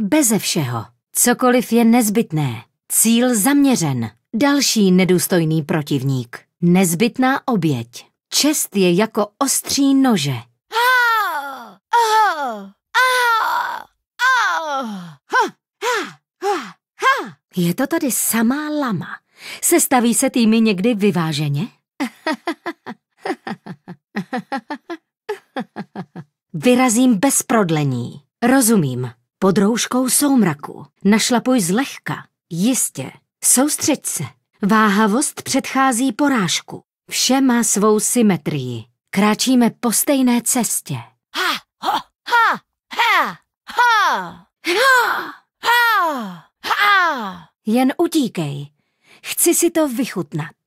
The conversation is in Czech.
Beze všeho, cokoliv je nezbytné, cíl zaměřen, další nedůstojný protivník, nezbytná oběť. Čest je jako ostří nože. Je to tady samá lama. Sestaví se týmy někdy vyváženě? Vyrazím bez prodlení. Rozumím. Pod rouškou soumraku našlapuj zlehka, jistě, soustřeď se. Váhavost předchází porážku. Vše má svou symetrii. Kráčíme po stejné cestě. Jen utíkej. Chci si to vychutnat.